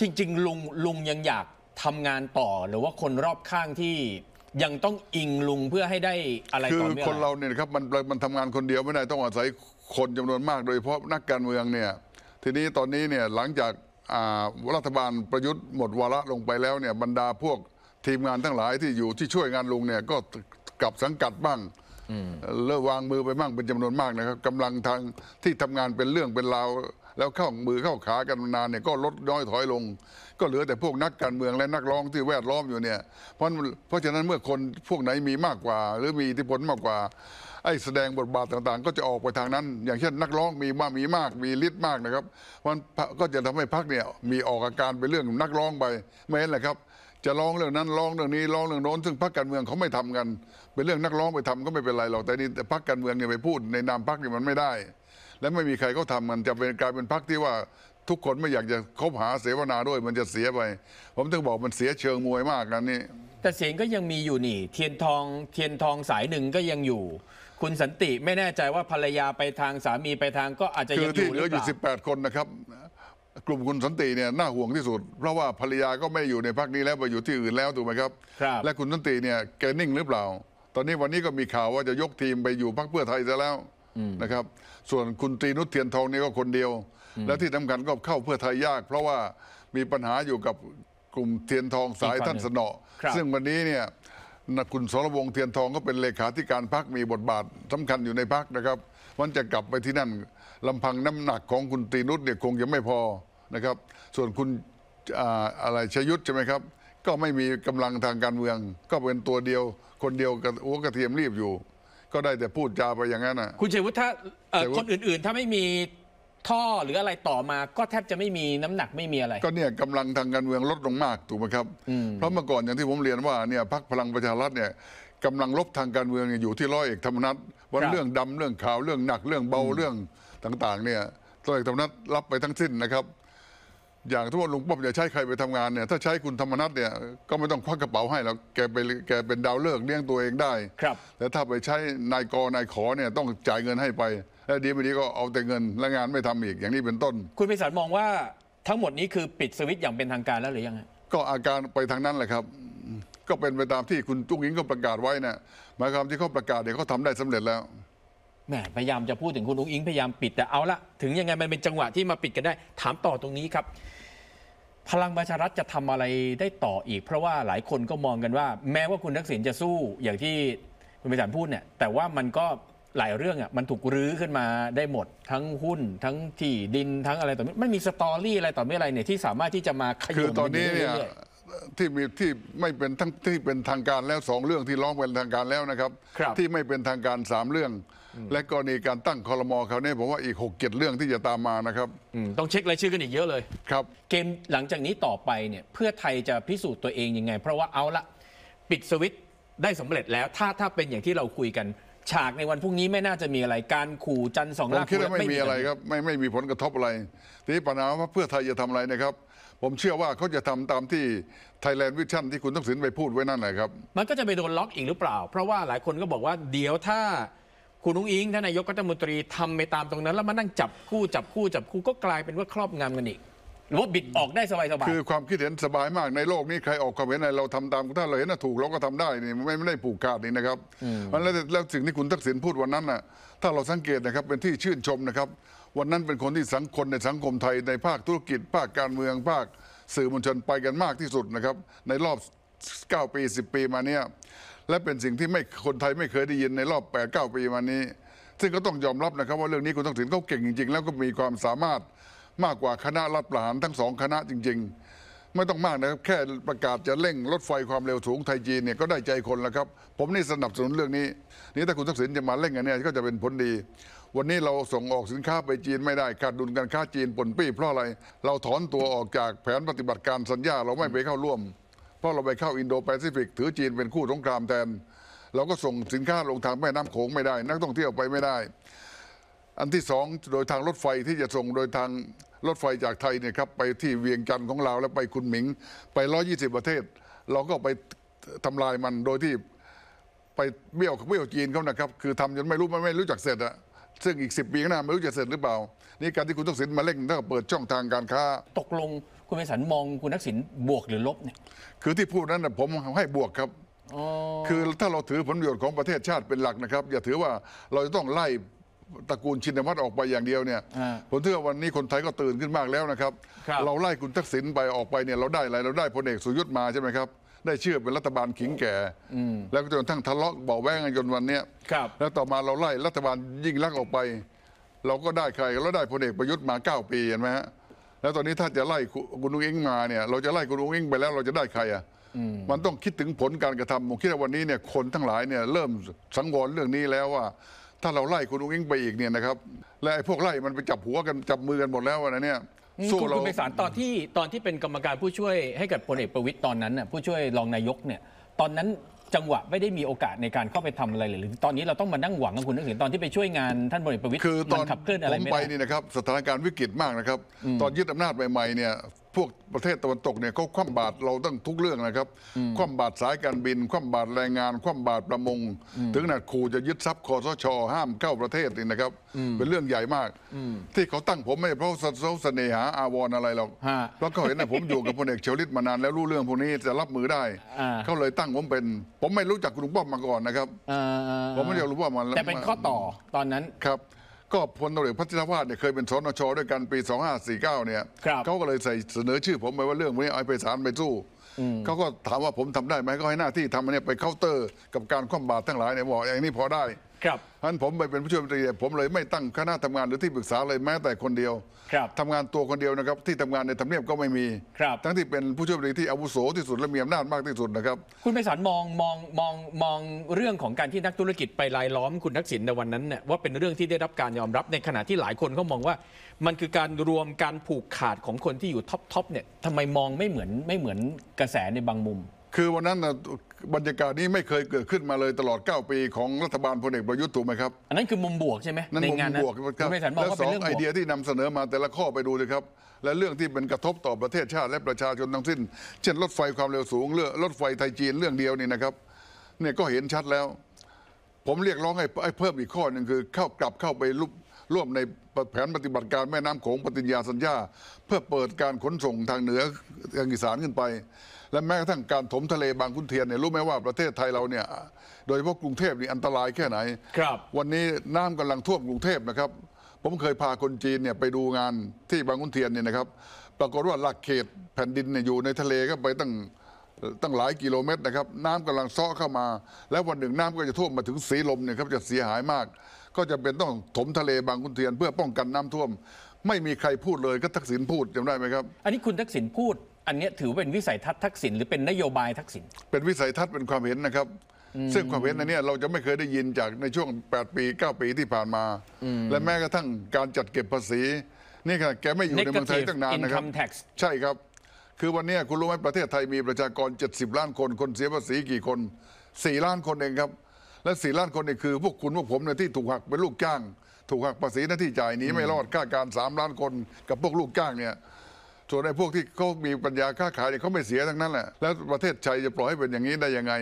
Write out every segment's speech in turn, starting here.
จริงๆลุงลุงยังอยากทำงานต่อ หรือว่าคนรอบข้างที่ยังต้องอิงลุงเพื่อให้ได้อะไรคือต่อเืองคนเราเนี่ยครับมันมันทำงานคนเดียวไม่ได้ต้องอาศัยคนจำนวนมาก โดยเฉพาะนักการเมืองเนี่ย ทีนี้ตอนนี้เนี่ยหลังจากรัฐบาลประยุทธ์หมดวาระลงไปแล้วเนี่ยบรรดาพวกทีมงานทั้งหลายที่อยู่ที่ช่วยงานลุงเนี่ยก็กลับสังกัดบ้างเลิกวางมือไปบ้างเป็นจำนวนมากนะครับกำลังทางที่ทำงานเป็นเรื่องเป็นราวแล้วเข้ามือเข้าขากันนานเนี่ยก็ลดน้อยถอยลง ก็เหลือแต่พวกนักการเมืองและนักร้องที่แวดล้อมอยู่เนี่ยเพราะเพราะฉะนั้นเมื่อคนพวกไหนมีมากกว่า หรือมีอิทธิพลมากกว่าไอ้แสดงบทบาทต่างๆ ก็จะออกไปทางนั้น อย่างเช่นนักร้องมีมากมีมาก มีฤทธิ์มากนะครับมันก็จะทำให้พักเนี่ยมีออกอาการไปเรื่องนักร้องไปไม่เห็นแหละครับ จะร้องเรื่องนั้นร้องเรื่องนี้ร้องเรื่องโน้นซึ่งพรรคการเมืองเขาไม่ทำกัน เป็นเรื่องนักร้องไปทำก็ไม่เป็นไรหรอกแต่นี่พรรคการเมืองเนี่ยไปพูด ในนามพรรคเนี่ยมันไม่ได้และไม่มีใครเขาทำมันจะเป็นกลายเป็นพักที่ว่า ทุกคนไม่อยากจะคบหาเสวนาด้วย มันจะเสียไป ผมถึงบอกมันเสียเชิงมวยมากนะนี่ แต่เสียงก็ยังมีอยู่นี่เทียนทองเทียนทองสายหนึ่งก็ยังอยู่ คุณสันติไม่แน่ใจว่าภรรยาไปทางสามีไปทางก็อาจจะยังอยู่หรือเปล่าคือที่เหลืออยู่18 คนนะครับ กลุ่มคุณสันติเนี่ยน่าห่วงที่สุดเพราะว่าภรรยาก็ไม่อยู่ในพักนี้แล้วไปอยู่ที่อื่นแล้วถูกไหมครับครับ และคุณสันติเนี่ยแกนิ่งหรือเปล่า ตอนนี้วันนี้ก็มีข่าวว่าจะยกทีมไปอยู่พักเพื่อไทยซะแล้วนะครับส่วนคุณตรีนุชเทียนทองนี่ก็คนเดียว และที่สำคัญก็เข้าเพื่อไทยยากเพราะว่ามีปัญหาอยู่กับกลุ่มเทียนทองสายท่านสนอซึ่งวันนี้เนี่ยคุณสรวงเทียนทองก็เป็นเลขาธิการพักมีบทบาทสำคัญอยู่ในพักนะครับมันจะกลับไปที่นั่นลำพังน้ำหนักของคุณตรีนุชเนี่ยคงยังไม่พอนะครับ ส่วนคุณอะไรชยุทธใช่ไหมครับก็ไม่มีกำลังทางการเมืองก็เป็นตัวเดียว คนเดียวกับอ้วกระเทียมรีบอยู่ก็ได้แต่พูดจาไปอย่างนั้นน่ะคุณเยวุฒิถ้าคนอื่นๆ ถ้าไม่มีท่อหรืออะไรต่อมาก็แทบจะไม่มีน้ำหนักไม่มีอะไร ก็เนี่ยกำลังทางการเมืองลดลงมากถูกไหมครับ เพราะเมื่อก่อนอย่างที่ผมเรียนว่าเนี่ย พรรคพลังประชารัฐเนี่ยกำลังลบทางการเมืองอยู่ที่ร้อยเอกธรรมนัฐวันเรื่องดำเรื่องขาวเรื่องหนักเรื่องเบาเรื่องต่าง ๆเนี่ยร้อยเอกธรรมนัฐรับไปทั้งสิ้นนะครับอย่างทุกคนลุงป้อมจะใช้ใครไปทำงานเนี่ย ถ้าใช้คุณธรรมนัฐเนี่ย ก็ไม่ต้องควักกระเป๋าให้แล้ว แกไปแกเป็นดาวเลิกเลี้ยงตัวเองได้ ครับแต่ถ้าไปใช้ นายก นายขอเนี่ยต้องจ่ายเงินให้ไปแล้วดีไม่ดีก็เอาแต่เงินและงานไม่ทำอีก อย่างนี้เป็นต้น คุณพิสารมองว่าทั้งหมดนี้คือปิดสวิตช์อย่างเป็นทางการแล้วหรือยังก็อาการไปทางนั้นแหละครับ ก็เป็นไปตามที่คุณจุ้งยิงก็ประกาศไว้นะหมายความที่เขาประกาศเนี่ยเขาทำได้สำเร็จแล้วแมพยายามจะพูดถึงคุณอุ้งอิงพยายามปิด แต่เอาละถึงยังไงมันเป็นจังหวะที่มาปิดกันได้ ถามต่อตรงนี้ครับ พลังประชารัฐจะทำอะไรได้ต่ออีก เพราะว่าหลายคนก็มองกันว่า แม้ว่าคุณทักษิณจะสู้อย่างที่คุณปสาจนพูดเนี่ยแต่ว่ามันก็หลายเรื่องอ่ะมันถูกรื้อขึ้นมาได้หมด ทั้งหุ้น ทั้งที่ดินทั้งอะไรต่อไม่มีสตอรี่อะไรต่อไม่อะไรเนี่ยที่สามารถที่จะมาขย่มคือตอนนี้เนี่ยที่มีที่ไม่เป็นทั้งที่เป็นทางการแล้วสองเรื่องที่ร้องเป็นทางการแล้วนะครับรบที่ไม่เป็นทางการสามเรื่อง และกรณีการตั้งคอรมอคราวนี้ผมว่าอีกหกเจ็ดเรื่องที่จะตามมานะครับต้องเช็ครายชื่อกันอีกเยอะเลยครับ เกมหลังจากนี้ต่อไปเนี่ยเพื่อไทยจะพิสูจน์ตัวเองยังไง เพราะว่าเอาละปิดสวิตช์ได้สำเร็จแล้ว ถ้าถ้าเป็นอย่างที่เราคุยกัน ฉากในวันพรุ่งนี้ไม่น่าจะมีอะไรการขู่จันทร์สองลากคิดว่าไม่มีอะไรครับ ไม่ไม่มีผลกระทบอะไรทีนี้ปัญหาว่าเพื่อไทยจะทำอะไรนะครับผมเชื่อว่าเขาจะทำตามที่ไทยแลนด์วิชั่นที่คุณทักษิณไปพูดไว้นั่นแหละครับ มันก็จะไปโดนล็อกอีกหรือเปล่า เพราะว่าหลายคนก็บอกว่าเดี๋ยวถ้าคุณนุ้งอิงท่านนายกรัฐมนตรีทำไปตามตรงนั้น แล้วมานั่งจับคู่จับคู่จับคู่ก็กลายเป็นว่าครอบงำกันอีกหรือว่าบิดออกได้สบายสบายคือความคิดเห็นสบายมากในโลกนี้ใครออกความเห็นอะไรเราทำตามถ้าเราเห็นถูกเราก็ทำได้นี่ไม่ได้ผูกขาดนี่นะครับแล้วแล้วสิ่งที่คุณทักษิณพูดวันนั้นน่ะ ถ้าเราสังเกตนะครับเป็นที่ชื่นชมนะครับวันนั้นเป็นคนที่สังคมในสังคมไทยในภาคธุรกิจ ภาคการเมือง ภาคสื่อมวลชนไปกันมากที่สุดนะครับในรอบ 9 ปี 10 ปีมาเนี้ยและเป็นสิ่งที่ไม่คนไทยไม่เคยได้ยินในรอบ 8 9 ปีมานี้ ซึ่งก็ต้องยอมรับนะครับ ว่าเรื่องนี้คุณทักษิณเขาเก่งจริง ๆ แล้วก็มีความสามารถมากกว่าคณะรัฐประหารทั้งสองคณะจริง ๆ ไม่ต้องมากนะครับ แค่ประกาศจะเร่งรถไฟความเร็วสูงไทยจีนเนี่ยก็ได้ใจคนแล้วครับ ผมนี่สนับสนุนเรื่องนี้ นี่ถ้าคุณทักษิณจะมาเร่งอันนี้ก็จะเป็นผลดีวันนี้เราส่งออกสินค้าไปจีนไม่ได้ขาดดุลการค้าจีนปนปี้เพราะอะไรเราถอนตัวออกจากแผนปฏิบัติการสัญญา เราไม่ไปเข้าร่วม เพราะเราไปเข้าอินโดแปซิฟิกถือจีนเป็นคู่สงครามแทน เราก็ส่งสินค้าลงทางแม่น้ำโขงไม่ได้ นักท่องเที่ยวไปไม่ได้ อันที่สองโดยทางรถไฟที่จะส่งโดยทางรถไฟจากไทยเนี่ยครับไปที่เวียงจันทร์ของเราแล้วไปคุนหมิงไป 120 ประเทศ เราก็ไปทำลายมันโดยที่ไปเบี้ยวเบี้ยวจีนเขานะครับคือทำจนไม่รู้ไม่รู้จักเสร็จอะซึ่งอีก10ปีข้างหน้า ไม่รู้จะเสร็จหรือเปล่า นี่การที่คุณทักษิณมาเล่นแล้วก็เปิดช่องทางการค้า ตกลงคุณไพศาลมองคุณทักษิณบวกหรือลบเนี่ยคือที่พูดนั้นผมให้บวกครับ คือถ้าเราถือผลประโยชน์ของประเทศชาติเป็นหลักนะครับ อย่าถือว่าเราจะต้องไล่ตระกูลชินวัตรออกไปอย่างเดียวเนี่ยผมเชื่อวันนี้คนไทยก็ตื่นขึ้นมากแล้วนะครับเราไล่คุณทักษิณไปออกไปเนี่ยเราได้อะไรเราได้พลเอกสุยุทธมาใช่ไหมครับได้เชื่อเป็นรัฐบาลขิงแก่แล้วก็จนทั้งทะเลาะบ่อแวงกันจนวันนี้แล้วต่อมาเราไล่รัฐบาลยิ่งลักออกไป เราก็ได้ใครเราได้พลเอกประยุทธ์มา 9 ปีเห็นไหมฮะแล้วตอนนี้ถ้าจะไล่คุณอุ้งอิงมาเนี่ย เราจะไล่คุณอุ้งอิงไปแล้วเราจะได้ใครอ่ะมันต้องคิดถึงผลการกระทำผมคิดว่าวันนี้เนี่ยคนทั้งหลายเนี่ยเริ่มสังวรเรื่องนี้แล้วว่า ถ้าเราไล่คุณอุ้งอิงไปอีกเนี่ยนะครับและไอ้พวกไล่มันไปจับหัวกันจับมือกันหมดแล้วนะเนี่ยสู้เราคุณไปสารตอนที่ตอนที่เป็นกรรมการผู้ช่วยให้กับพลเอกประวิตยตอนนั้นน่ะผู้ช่วยรองนายกเนี่ย ตอนนั้นจังหวะไม่ได้มีโอกาสในการเข้าไปทำอะไรเลยหรือตอนนี้เราต้องมานั่งหวังกับคุณนึกถึงตอนที่ไปช่วยงานท่านพลเอกประวิตยคือตอนขับเคลื่อนอะไรไมไม่ผปไปนี่นะครับสถานการณ์วิกฤตมากนะครับ ตอนยึดอำนาจใหม่ๆเนี่ยพวกประเทศตะวันตกเนี่ยเขาคว่ำบาตรเราตั้งทุกเรื่องนะครับ คว่ำบาตรสายการบิน คว่ำบาตรแรงงาน คว่ำบาตรประมง ถึงขนาดขู่จะยึดทรัพย์คอสชห้ามเข้าประเทศนี่นะครับ เป็นเรื่องใหญ่มาก ที่เขาตั้งผมไม่เพราะเขาเสน่หาอาวรอะไรหรอกเพราะเขาเห็นนะผมอยู่กับพลเอกเฉลิมมานานแล้วรู้เรื่องพวกนี้จะรับมือได้เขาเลยตั้งผมเป็น ผมไม่รู้จักคุณลุงป้อมมาก่อนนะครับผมไม่รู้จักลุงป้อมมาแต่เป็นข้อต่อตอนนั้นครับก็พลตำรวจพัฒนวาสเนี่ยเคยเป็นสนชด้วยกันปี 2549เนี่ยเขาก็เลยใส่เสนอชื่อผมไปว่าเรื่องนี้เอาไปศาลไปสู้เขาก็ถามว่าผมทำได้ไหมก็ให้หน้าที่ทำอันนี้ไปเคาน์เตอร์กับการคว่ำบาตรทั้งหลายเนี่ยบอกอย่างนี้พอได้ครับเพราะฉะนั้นผมไปเป็นผู้ช่วยรัฐมนตรีผมเลยไม่ตั้งคณะทำงานหรือที่ปรึกษาเลยแม้แต่คนเดียวครับทำงานตัวคนเดียวนะครับที่ทำงานในทำเนียบก็ไม่มีครับทั้งที่เป็นผู้ช่วยรัฐมนตรีที่อาวุโสที่สุดและมีอำนาจมากที่สุดนะครับ คุณไพศาลมองมองมองมองเรื่องของการที่นักธุรกิจไปรายล้อมคุณทักษิณในวันนั้นเนี่ยว่าเป็นเรื่องที่ได้รับการยอมรับในขณะที่หลายคนก็มองว่า มันคือการรวมการผูกขาดของคนที่อยู่ท็อปท็อปเนี่ยทำไมมองไม่เหมือนไม่เหมือนกระแสในบางมุม คือวันนั้นนบรรยากาศนี้ไม่เคยเกิดขึ้นมาเลยตลอด9ปีของรัฐบาลพลเอกประยุทธ์ถูกไหมครับอันนั้นคือมุมบวกใช่ไหมนั่นมุมบวกครับแล้วสองไอเดียที่นำเสนอมาแต่ละข้อไปดูเลยครับ และเรื่องที่เป็นกระทบต่อประเทศชาติและประชาชนทั้งสิ้น เช่นรถไฟความเร็วสูงเรื่องรถไฟไทยจีนเรื่องเดียวนี่นะครับเนี่ยก็เห็นชัดแล้ว ผมเรียกร้องให้เพิ่มอีกข้อหนึ่งคือ เข้ากลับเข้าไปรูปร่วมในแผนปฏิบัติการแม่น้ำโขงปฏิญญาสัญญา เพื่อเปิดการขนส่งทางเหนือทางอีสานขึ้นไปและแม้กระทั่งการถมทะเลบางขุนเทียนเนี่ยรู้ไหมว่าประเทศไทยเราเนี่ยโดยเฉพาะกรุงเทพนี่อันตรายแค่ไหนครับ วันนี้น้ำกำลังท่วมกรุงเทพนะครับ ผมเคยพาคนจีนเนี่ยไปดูงานที่บางขุนเทียนเนี่ยนะครับปรากฏว่าหลักเขตแผ่นดินเนี่ยอยู่ในทะเลก็ไปตั้งตั้งหลายกิโลเมตรนะครับน้ำกำลังซ้อเข้ามา แล้ววันหนึ่งน้ำก็จะท่วมมาถึงสีลมเนี่ยครับจะเสียหายมาก ก็จะเป็นต้องถมทะเลบางขุนเทียน เพื่อป้องกันน้ำท่วมไม่มีใครพูดเลยก็ทักษิณพูดจำได้ไหมครับอันนี้คุณทักษิณพูดอันนี้ถือเป็นวิสัยทัศน์ทักษิณหรือเป็นนโยบายทักษิณเป็นวิสัยทัศน์เป็นความเห็นนะครับ ซึ่งความเห็นอันนี้เราจะไม่เคยได้ยินจากในช่วง 8 ปี 9 ปีที่ผ่านมา และแม้กระทั่งการจัดเก็บภาษีนี่ค่ะแกไม่อยู่ในเมืองไทยตั้งนานนะครับใช่ครับ คือวันนี้คุณรู้ไหมประเทศไทยมีประชากร 70ล้านคนคนเสียภาษีกี่คน4ล้านคนเองครับและสี่ล้านคนนี่คือพวกคุณพวกผมเนี่ยที่ถูกหักเป็นลูกจ้าง ถูกหักภาษีหน้าที่จ่ายนี้ไม่รอดค่าการสามล้านคนกับพวกลูกจ้างเนี่ยส่วนไอ้พวกที่เขามีปัญญาค้าขายเนี่ยเขาไม่เสียทั้งนั้นแหละ แล้วประเทศไทยจะปล่อยให้เป็นอย่างนี้ได้ยังไง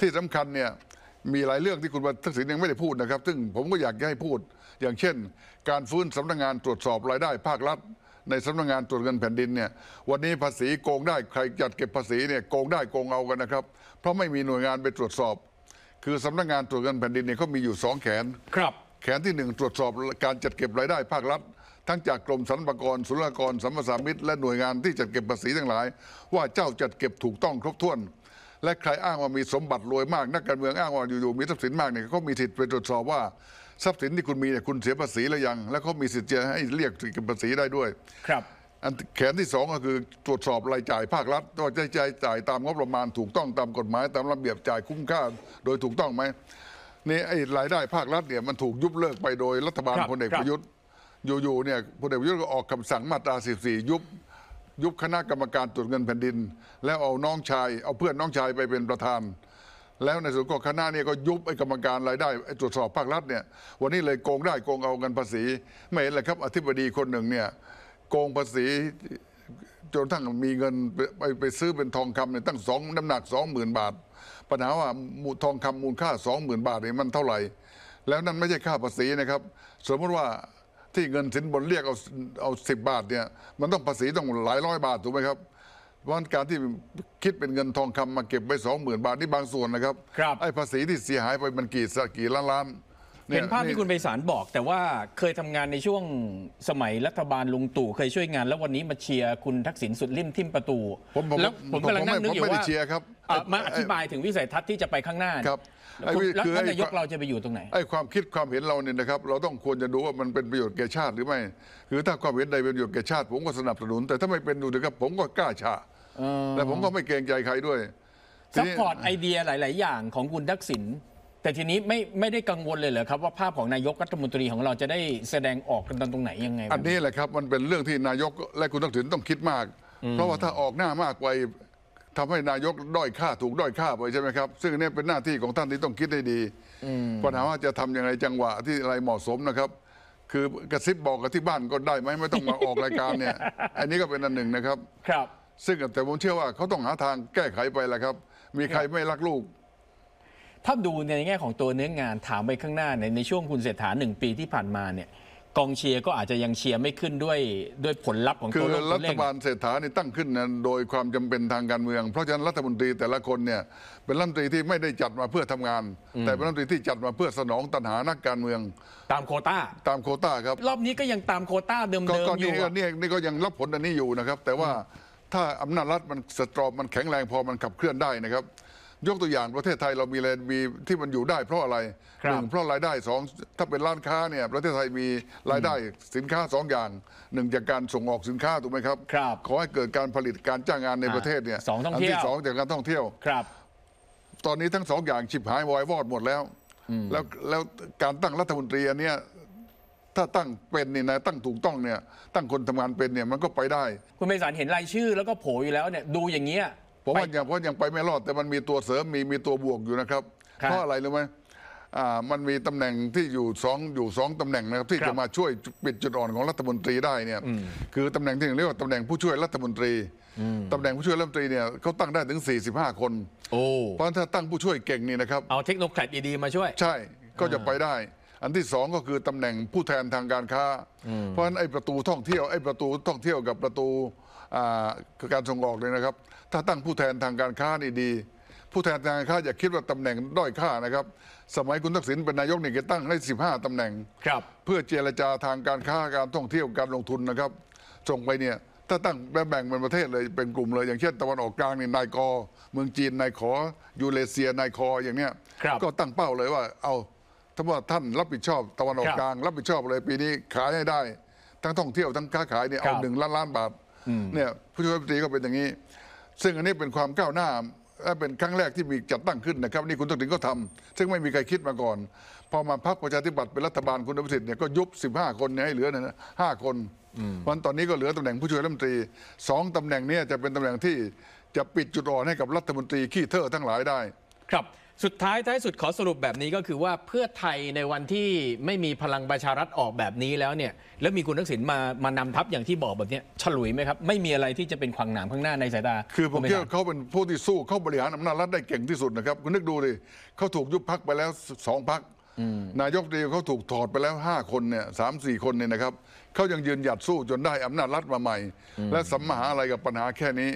ที่สำคัญเนี่ย มีหลายเรื่องที่คุณทักษิณยังไม่ได้พูดนะครับ ซึ่งผมก็อยากให้พูด อย่างเช่น การฟื้นสำนักงานตรวจสอบรายได้ภาครัฐ ในสำนักงานตรวจเงินแผ่นดินเนี่ย วันนี้ภาษีโกงได้ ใครจัดเก็บภาษีเนี่ยโกงได้โกงเอากันนะครับ เพราะไม่มีหน่วยงานไปตรวจสอบ คือสำนักงานตรวจเงินแผ่นดินเนี่ยเขามีอยู่ 2 แขน ครับ แขนที่ 1 ตรวจสอบการจัดเก็บรายได้ภาครัฐทั้งจากกรมสรรพากรศุลกากรสัมปสามิตรและหน่วยงานที่จัดเก็บภาษีทั้งหลาย ว่าเจ้าจัดเก็บถูกต้องครบถ้วน และใครอ้างว่ามีสมบัติรวยมากนักการเมืองอ้างว่าอยู่ๆมีทรัพย์สินมากเนี่ยเขามีสิทธิ์ไปตรวจสอบว่า ทรัพย์สินที่คุณมีเนี่ยคุณเสียภาษีหรือยัง และเขามีสิทธิ์จะให้เรียกเก็บภาษีได้ด้วยครับอันแขนที่สองก็คือตรวจสอบรายจ่ายภาครัฐว่าใจ่ายจ่ายตามงบประมาณถูกต้องตามกฎหมายตามระเบียบจ่ายคุ้มค่าโดยถูกต้องไหมนี่ไอ้รายได้ภาครัฐเนี่ยมันถูกยุบเลิกไปโดยรัฐบาลพลเอกประยุทธ์อยู่ๆเนี่ยพลเอกประยุทธ์ก็ออกคำสั่งมาตรา4 4ยุบยุบคณะกรรมการตรวจเงินแผ่นดิน แล้วเอาน้องชาย เอาเพื่อนน้องชายไปเป็นประธานแล้วในส่วนของคณะเนี่ยก็ยุบไอ้กรรมการรายได้ไอ้ตรวจสอบภาครัฐเนี่ยวันนี้เลยโกงได้โกงเอาเงินภาษีไม่เห็นเลยครับอธิบดีคนหนึ่งเนี่ยโกงภาษีจนทั้งมีเงินไปไปซื้อเป็นทองคำเนี่ยตั้งสองน้ำหนักสองหมื่นบาท ปัญหาว่ามูทองคำมูลค่าสองหมื่นบาทเนี่ยมันเท่าไหร่ แล้วนั่นไม่ใช่ค่าภาษีนะครับสมมติว่าที่เงินสินบนเรียกเอาเอาสิบบาทเนี่ยมันต้องภาษีต้องหลายร้อยบาท ถูกไหมครับ เพราะการที่คิดเป็นเงินทองคำมาเก็บไว้สองหมื่นบาท นี่บางส่วนนะครับ ไอ้ภาษีที่เสียหายไปมันกี่สกี่ล้านล้านเห็นภาพที่คุณไพศาลบอก แต่ว่าเคยทำงานในช่วงสมัยรัฐบาลลุงตู่เคยช่วยงาน แล้ววันนี้มาเชียร์คุณทักษิณสุดริมทิมประตูแล้วผมกำลังนั่งนึกอยู่ว่ามาอธิบายถึงวิสัยทัศน์ที่จะไปข้างหน้าครับแล้วคือไอ้ยกเราจะไปอยู่ตรงไหนไอ้ความคิดความเห็นเราเนี่ยนะครับ เราต้องควรจะดูว่ามันเป็นประโยชน์แก่ชาติหรือไม่คือถ้าความเห็นใดเป็นประโยชน์แก่ชาติ ผมก็สนับสนุน แต่ถ้าไม่เป็นดูนะครับผมก็กล้าชาแต่ผมก็ไม่เกรงใจใครด้วยซัพพอร์ตไอเดียหลาย ๆ อย่างของคุณทักษิณแต่ทีนี้ไม่ไม่ได้กังวลเลยเหรอครับว่าภาพของนายกรัฐมนตรีของเราจะได้แสดงออกกันตรงไหนยังไง อันนี้แหละครับมันเป็นเรื่องที่นายกและคุณทักษิณต้องคิดมาก เพราะว่าถ้าออกหน้ามากไปทำให้นายกด้อยค่าถูกด้อยค่าไปใช่ไหมครับซึ่งนี่เป็นหน้าที่ของท่านที่ต้องคิดได้ดีปัญหาว่าจะทํำยังไงจังหวะที่อะไรเหมาะสมนะครับ คือกระซิบบอกกับที่บ้านก็ได้ไหมไม่ต้องมาออกรายการเนี่ยอันนี้ก็เป็นอันหนึ่งนะครับครับ ซึ่งแต่ผมเชื่อว่าเขาต้องหาทางแก้ไขไปแหละครับ มีใครไม่รักลูกถ้าดูในแง่ของตัวเนื้องานถามไปข้างหน้าในในช่วงคุณเศรษฐาหนึ่งปีที่ผ่านมาเนี่ย กองเชียร์ก็อาจจะยังเชียร์ไม่ขึ้นด้วยด้วยผลลัพธ์ของตัวเลขรัฐบาลเศรษฐานี่ตั้งขึ้นนะโดยความจำเป็นทางการเมือง เพราะฉะนั้นรัฐมนตรีแต่ละคนเนี่ยเป็นรัฐมนตรีที่ไม่ได้จัดมาเพื่อทำงาน แต่เป็นรัฐมนตรีที่จัดมาเพื่อสนองตัณหานักการเมือง ตามโคต้าตามโคต้าครับ รอบนี้ก็ยังตามโคต้าเดิมๆอยู่นี่นี่ก็ยังรับผลอันนี้อยู่นะครับ แต่ว่าถ้าอำนาจรัฐมันสตรอมันแข็งแรงพอมันขับเคลื่อนได้นะครับยกตัวอย่างประเทศไทยเรามีแรงมีที่มันอยู่ได้เพราะอะไรหนึ่งเพราะรายได้สองถ้าเป็นร้านค้าเนี่ยประเทศไทยมีรายได้สินค้าสองอย่างหนึ่งจากการส่งออกสินค้าถูกไหมครับครับ ขอให้เกิดการผลิตการจ้างงานในประเทศเนี่ยสองท่องเที่ยวที่สองจากการท่องเที่ยวครับ ตอนนี้ทั้งสองอย่างฉิบหายวายวอดหมดแล้วแล้วแล้วการตั้งรัฐมนตรีอันเนี้ยถ้าตั้งเป็นนี่นะตั้งถูกต้องเนี่ยตั้งคนทำงานเป็นเนี่ยมันก็ไปได้คุณเมษานเห็นรายชื่อแล้วก็โผล่อยู่แล้วเนี่ยดูอย่างเงี้ยผมว่ายังเพราะยังไปไม่รอดแต่มันมีตัวเสริมมีมีตัวบวกอยู่นะครับเพราะอะไรรู้ไหมอ่ามันมีตำแหน่งที่อยู่สองอยู่สองตำแหน่งนะครับที่จะมาช่วยปิดจุดอ่อนของรัฐมนตรีได้เนี่ยคือตำแหน่งที่เรียกว่าตำแหน่งผู้ช่วยรัฐมนตรีตำแหน่งผู้ช่วยรัฐมนตรีเนี่ยเขาตั้งได้ถึง 45 คนโอ้เพราะถ้าตั้งผู้ช่วยเก่งนี่นะครับเอาเทคโนโลยีดีๆมาช่วย ใช่ก็จะไปได้ อันที่สองก็คือตำแหน่งผู้แทนทางการค้าเพราะฉะนั้นไอ้ประตูท่องเที่ยวไอ้ประตูท่องเที่ยวกับประตูการส่งออกเลยนะครับ ถ้าตั้งผู้แทนทางการค้านี่ดี ผู้แทนทางการค้าอย่าคิดว่าตำแหน่งด้อยค่านะครับ สมัยคุณทักษิณเป็นนายกนี่ยตั้งได้15 ตำแหน่งครับเพื่อเจรจาทางการค้าการท่องเที่ยวการลงทุนนะครับ ส่งไปเนี่ยถ้าตั้งแบ่งเป็นประเทศเลยเป็นกลุ่มเลย อย่างเช่นตะวันออกกลางนี่นายกเมืองจีน นายขอยูเลเซียนายคออย่างเนี้ยก็ตั้งเป้าเลยว่าเอาถ้าว่าท่านรับผิดชอบตะวันออกกลางรับผิดชอบเลยปีนี้ขายให้ได้ ทั้งท่องเที่ยวทั้งค้าขายเนี่ยเอาหนึ่งล้านล้านบาทเนี่ยผู้ช่วยรัฐมนตรีก็เป็นอย่างนี้ ซึ่งอันนี้เป็นความก้าวหน้าและเป็นครั้งแรกที่มีจัดตั้งขึ้นนะครับนี่คุณตุ๊กติ๋งก็ทำ ซึ่งไม่มีใครคิดมาก่อนพอมาพักประชาธิปัตย์เป็นรัฐบาลคุณอภิสิทธิ์เนี่ยก็ยุบ 15 คนเนี่ยให้เหลือนะห้าคนวันตอนนี้ก็เหลือตำแหน่งผู้ช่วยรัฐมนตรีสองตำแหน่งนี้จะเป็นตำแหน่งที่จะปิดจุดอ่อนให้กับรัฐมนตรีขี้เถ้อทั้งหลายได้ครับสุดท้ายท้ายสุดขอสรุปแบบนี้ก็คือว่าเพื่อไทยในวันที่ไม่มีพลังประชารัฐออกแบบนี้แล้วเนี่ยแล้วมีคุณทักษิณมามานำทัพอย่างที่บอกแบบนี้ฉลุยไหมครับ ไม่มีอะไรที่จะเป็นขวางหนามข้างหน้าในสายตา คือผมคิดว่าเขาเป็นผู้ที่สู้เขาบริหารอำนาจรัฐได้เก่งที่สุดนะครับคุณนึกดูดิเขาถูกยุบพักไปแล้วสองพักนายกเดียวเขาถูกถอดไปแล้ว5คนเนี่ยสามสี่คนเนี่ยนะครับเขายังยืนหยัดสู้จนได้อำนาจรัฐมาใหม่ และสัมมาอะไรกับปัญหาแค่นี้